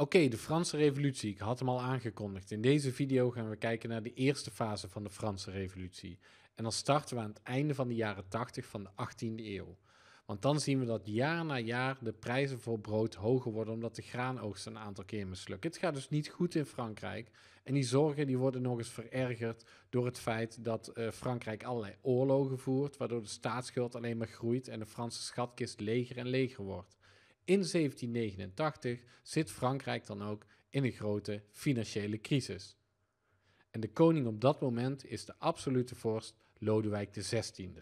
Oké, de Franse Revolutie. Ik had hem al aangekondigd. In deze video gaan we kijken naar de eerste fase van de Franse Revolutie. En dan starten we aan het einde van de jaren 80 van de 18e eeuw. Want dan zien we dat jaar na jaar de prijzen voor brood hoger worden omdat de graanoogst een aantal keer mislukt. Het gaat dus niet goed in Frankrijk. En die zorgen die worden nog eens verergerd door het feit dat eh, Frankrijk allerlei oorlogen voert, waardoor de staatsschuld alleen maar groeit en de Franse schatkist leger en leger wordt. In 1789 zit Frankrijk dan ook in een grote financiële crisis. En de koning op dat moment is de absolute vorst Lodewijk XVI.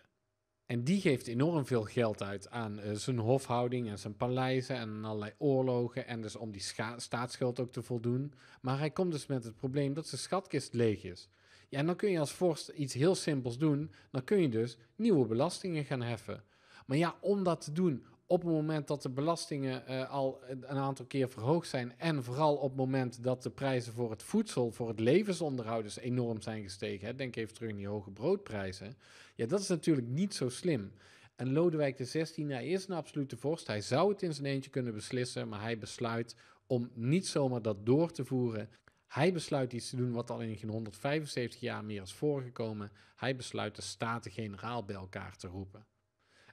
En die geeft enorm veel geld uit aan eh, zijn hofhouding en zijn paleizen en allerlei oorlogen. En dus om die staatsschuld ook te voldoen. Maar hij komt dus met het probleem dat zijn schatkist leeg is. Ja, en dan kun je als vorst iets heel simpels doen. Dan kun je dus nieuwe belastingen gaan heffen. Maar ja, om dat te doen, op het moment dat de belastingen eh, al een aantal keer verhoogd zijn en vooral op het moment dat de prijzen voor het voedsel, voor het levensonderhoud dus enorm zijn gestegen, hè, denk even terug in die hoge broodprijzen, ja, dat is natuurlijk niet zo slim. En Lodewijk XVI, hij is een absolute vorst, hij zou het in zijn eentje kunnen beslissen, maar hij besluit om niet zomaar dat door te voeren. Hij besluit iets te doen wat al in geen 175 jaar meer is voorgekomen. Hij besluit de Staten-Generaal bij elkaar te roepen.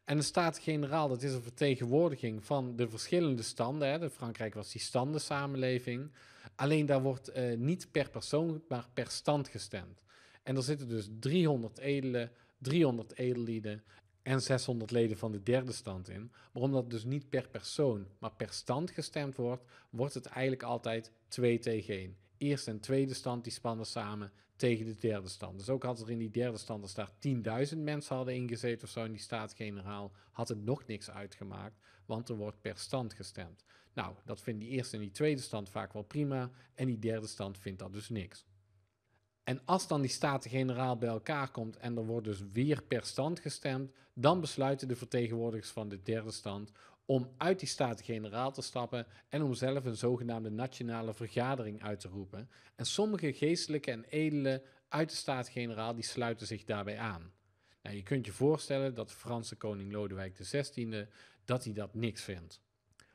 En de staat generaal dat is een vertegenwoordiging van de verschillende standen. Hè. De Frankrijk was die standensamenleving. Alleen daar wordt eh, niet per persoon, maar per stand gestemd. En er zitten dus 300 edelen, 300 edellieden en 600 leden van de derde stand in. Maar omdat dus niet per persoon, maar per stand gestemd wordt, wordt het eigenlijk altijd 2 tegen 1 eerste en tweede stand, die spannen samen tegen de derde stand. Dus ook had er in die derde stand als daar 10.000 mensen hadden ingezeten of zo in die staatsgeneraal, had het nog niks uitgemaakt, want er wordt per stand gestemd. Nou, dat vindt die eerste en die tweede stand vaak wel prima en die derde stand vindt dat dus niks. En als dan die Staten-Generaal bij elkaar komt en er wordt dus weer per stand gestemd, dan besluiten de vertegenwoordigers van de derde stand om uit die Staten-Generaal te stappen en om zelf een zogenaamde nationale vergadering uit te roepen. En sommige geestelijke en edelen uit de staat generaal die sluiten zich daarbij aan. Nou, je kunt je voorstellen dat de Franse koning Lodewijk XVI dat hij dat niks vindt.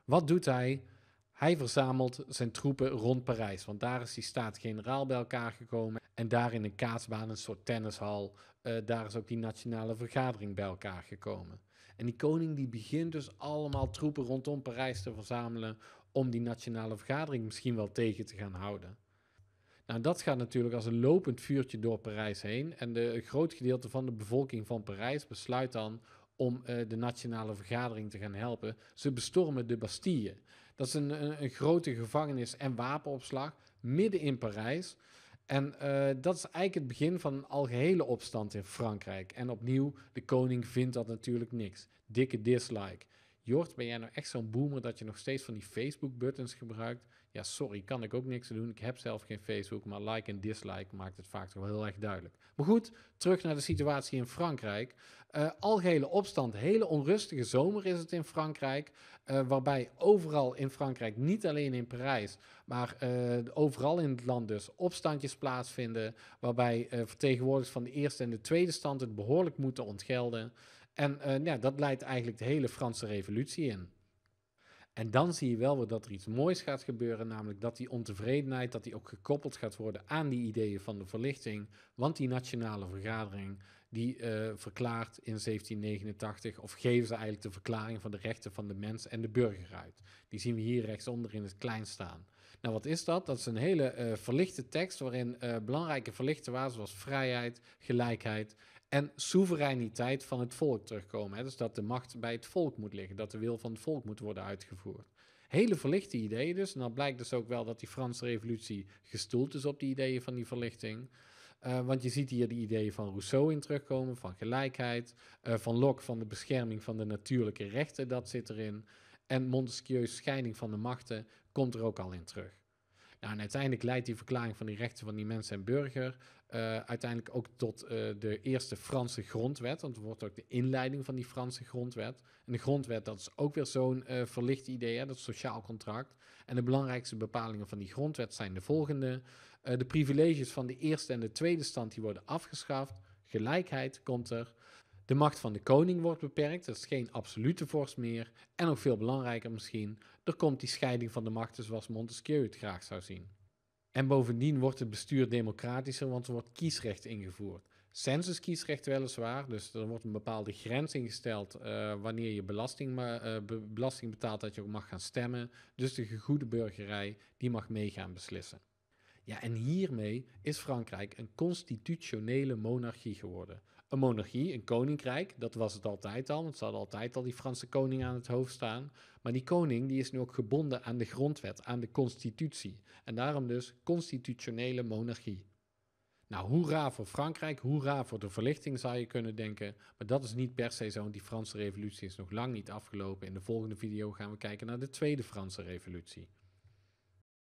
Wat doet hij? Hij verzamelt zijn troepen rond Parijs, want daar is die staat generaal bij elkaar gekomen en daar in een kaatsbaan, een soort tennishal, eh, daar is ook die nationale vergadering bij elkaar gekomen. En die koning die begint dus allemaal troepen rondom Parijs te verzamelen om die nationale vergadering misschien wel tegen te gaan houden. Nou, dat gaat natuurlijk als een lopend vuurtje door Parijs heen. En de, een groot gedeelte van de bevolking van Parijs besluit dan om eh, de nationale vergadering te gaan helpen. Ze bestormen de Bastille. Dat is een, een grote gevangenis en wapenopslag midden in Parijs. En eh, dat is eigenlijk het begin van een algehele opstand in Frankrijk. En opnieuw, de koning vindt dat natuurlijk niks. Dikke dislike. Jort, ben jij nou echt zo'n boomer dat je nog steeds van die Facebook-buttons gebruikt? Ja, sorry, kan ik ook niks doen. Ik heb zelf geen Facebook, maar like en dislike maakt het vaak wel heel erg duidelijk. Maar goed, terug naar de situatie in Frankrijk. Uh, algehele opstand, hele onrustige zomer is het in Frankrijk, eh, waarbij overal in Frankrijk, niet alleen in Parijs, maar eh, overal in het land dus opstandjes plaatsvinden, waarbij vertegenwoordigers van de eerste en de tweede stand het behoorlijk moeten ontgelden. En eh, nou ja, dat leidt eigenlijk de hele Franse revolutie in. En dan zie je wel dat er iets moois gaat gebeuren, namelijk dat die ontevredenheid dat die ook gekoppeld gaat worden aan die ideeën van de verlichting. Want die nationale vergadering die eh, verklaart in 1789, of geven ze eigenlijk de verklaring van de rechten van de mens en de burger uit. Die zien we hier rechtsonder in het klein staan. Nou, wat is dat? Dat is een hele eh, verlichte tekst waarin belangrijke verlichte waarden zoals vrijheid, gelijkheid en soevereiniteit van het volk terugkomen. Hè? Dus dat de macht bij het volk moet liggen, dat de wil van het volk moet worden uitgevoerd. Hele verlichte ideeën dus. En dan blijkt dus ook wel dat die Franse revolutie gestoeld is op die ideeën van die verlichting. Eh, want je ziet hier de ideeën van Rousseau in terugkomen, van gelijkheid, eh, van Locke van de bescherming van de natuurlijke rechten, dat zit erin. En Montesquieu's scheiding van de machten komt er ook al in terug. Nou, en uiteindelijk leidt die verklaring van die rechten van die mensen en burger eh, uiteindelijk ook tot eh, de eerste Franse grondwet. Want het wordt ook de inleiding van die Franse grondwet. En de grondwet, dat is ook weer zo'n eh, verlicht idee, hè, dat sociaal contract. En de belangrijkste bepalingen van die grondwet zijn de volgende. de privileges van de eerste en de tweede stand die worden afgeschaft. Gelijkheid komt er. De macht van de koning wordt beperkt, dat is geen absolute vorst meer. En nog veel belangrijker misschien, er komt die scheiding van de machten zoals Montesquieu het graag zou zien. En bovendien wordt het bestuur democratischer, want er wordt kiesrecht ingevoerd. Censuskiesrecht weliswaar, dus er wordt een bepaalde grens ingesteld eh, wanneer je belasting, eh, belasting betaalt, dat je ook mag gaan stemmen. Dus de gegoede burgerij, die mag meegaan beslissen. Ja, en hiermee is Frankrijk een constitutionele monarchie geworden een monarchie, een koninkrijk. Dat was het altijd al, want ze hadden altijd al die Franse koning aan het hoofd staan. Maar die koning die is nu ook gebonden aan de grondwet, aan de constitutie. En daarom dus constitutionele monarchie. Nou, hoera voor Frankrijk, hoera voor de verlichting zou je kunnen denken. Maar dat is niet per se zo, want die Franse revolutie is nog lang niet afgelopen. In de volgende video gaan we kijken naar de Tweede Franse revolutie.